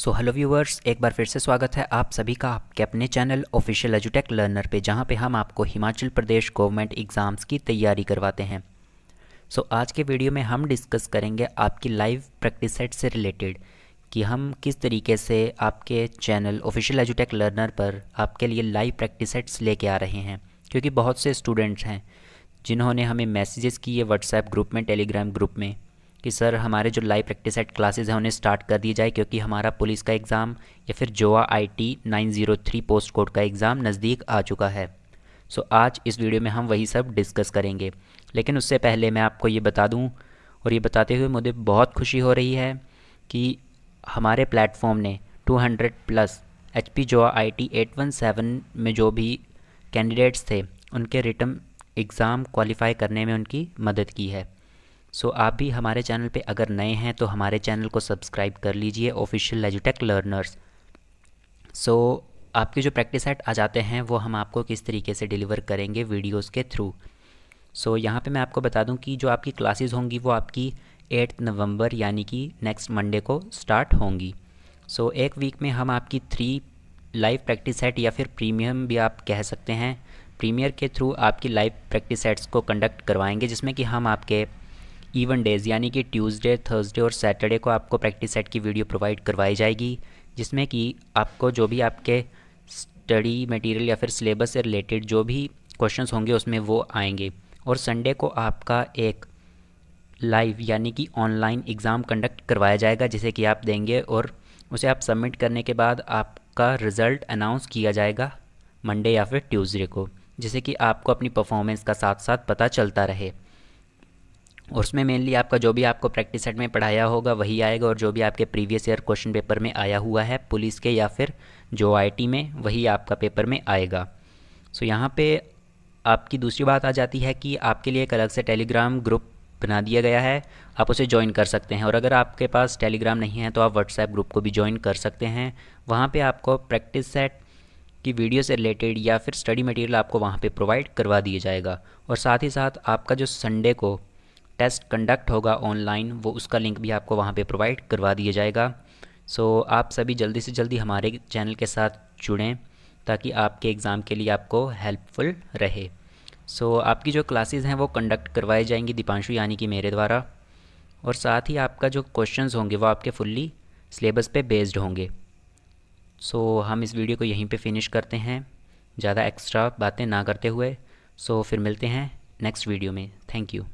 so hello viewers एक बार फिर से स्वागत है आप सभी का आपके अपने चैनल ऑफिशियल एजुटेक लर्नर पे जहाँ पे हम आपको हिमाचल प्रदेश गवर्नमेंट एग्ज़ाम्स की तैयारी करवाते हैं सो so, आज के वीडियो में हम डिस्कस करेंगे आपकी लाइव प्रैक्टिस सेट से रिलेटेड कि हम किस तरीके से आपके चैनल ऑफिशियल एजुटेक लर्नर पर आपके लिए लाइव प्रैक्टिस सेट्स लेके आ रहे हैं क्योंकि बहुत से स्टूडेंट्स हैं जिन्होंने हमें मैसेजेस किए व्हाट्सएप ग्रुप में टेलीग्राम ग्रुप में कि सर हमारे जो लाइव प्रैक्टिस एट क्लासेज हैं उन्हें स्टार्ट कर दी जाए क्योंकि हमारा पुलिस का एग्ज़ाम या फिर JOA I T nine zero three post code का एग्ज़ाम नज़दीक आ चुका है सो आज इस वीडियो में हम वही सब डिस्कस करेंगे लेकिन उससे पहले मैं आपको ये बता दूँ और ये बताते हुए मुझे बहुत खुशी हो रही है कि हमारे प्लेटफॉर्म ने hundred plus H P JOA I T eight one seven में जो भी कैंडिडेट्स थे उनके रिटर्न एग्ज़ाम क्वालिफ़ाई करने में उनकी मदद की है सो so, आप भी हमारे चैनल पे अगर नए हैं तो हमारे चैनल को सब्सक्राइब कर लीजिए ऑफिशियल लेजुटेक लर्नर्स सो आपके जो प्रैक्टिस सेट आ जाते हैं वो हम आपको किस तरीके से डिलीवर करेंगे वीडियोस के थ्रू सो so, यहाँ पे मैं आपको बता दूँ कि जो आपकी क्लासेस होंगी वो आपकी एट्थ नवंबर यानी कि नेक्स्ट मंडे को स्टार्ट होंगी सो so, एक वीक में हम आपकी थ्री लाइव प्रैक्टिस सेट या फिर प्रीमियम भी आप कह सकते हैं प्रीमियर के थ्रू आपकी लाइव प्रैक्टिस सेट्स को कंडक्ट करवाएंगे जिसमें कि हम आपके इवन डेज यानी कि ट्यूसडे थर्सडे और सैटरडे को आपको प्रैक्टिस सेट की वीडियो प्रोवाइड करवाई जाएगी जिसमें कि आपको जो भी आपके स्टडी मटेरियल या फिर सिलेबस से रिलेटेड जो भी क्वेश्चंस होंगे उसमें वो आएंगे और संडे को आपका एक लाइव यानी कि ऑनलाइन एग्ज़ाम कंडक्ट करवाया जाएगा जिसे कि आप देंगे और उसे आप सबमिट करने के बाद आपका रिज़ल्ट अनाउंस किया जाएगा मंडे या फिर ट्यूसडे को जिससे कि आपको अपनी परफॉर्मेंस का साथ साथ पता चलता रहे और उसमें मेनली आपका जो भी आपको प्रैक्टिस सेट में पढ़ाया होगा वही आएगा और जो भी आपके प्रीवियस ईयर क्वेश्चन पेपर में आया हुआ है पुलिस के या फिर जो आईटी में वही आपका पेपर में आएगा सो यहाँ पे आपकी दूसरी बात आ जाती है कि आपके लिए एक अलग से टेलीग्राम ग्रुप बना दिया गया है आप उसे ज्वाइन कर सकते हैं और अगर आपके पास टेलीग्राम नहीं है तो आप व्हाट्सएप ग्रुप को भी ज्वाइन कर सकते हैं वहाँ पर आपको प्रैक्टिस सेट की वीडियो से रिलेटेड या फिर स्टडी मटेरियल आपको वहाँ पे प्रोवाइड करवा दिया जाएगा और साथ ही साथ आपका जो संडे को टेस्ट कंडक्ट होगा ऑनलाइन वो उसका लिंक भी आपको वहाँ पे प्रोवाइड करवा दिया जाएगा सो so, आप सभी जल्दी से जल्दी हमारे चैनल के साथ जुड़ें ताकि आपके एग्ज़ाम के लिए आपको हेल्पफुल रहे सो so, आपकी जो क्लासेस हैं वो कंडक्ट करवाई जाएंगी दीपांशु यानी कि मेरे द्वारा और साथ ही आपका जो क्वेश्चन होंगे वो आपके फुल्ली सिलेबस पर बेस्ड होंगे सो so, हम इस वीडियो को यहीं पर फिनिश करते हैं ज़्यादा एक्स्ट्रा बातें ना करते हुए सो so, फिर मिलते हैं नेक्स्ट वीडियो में थैंक यू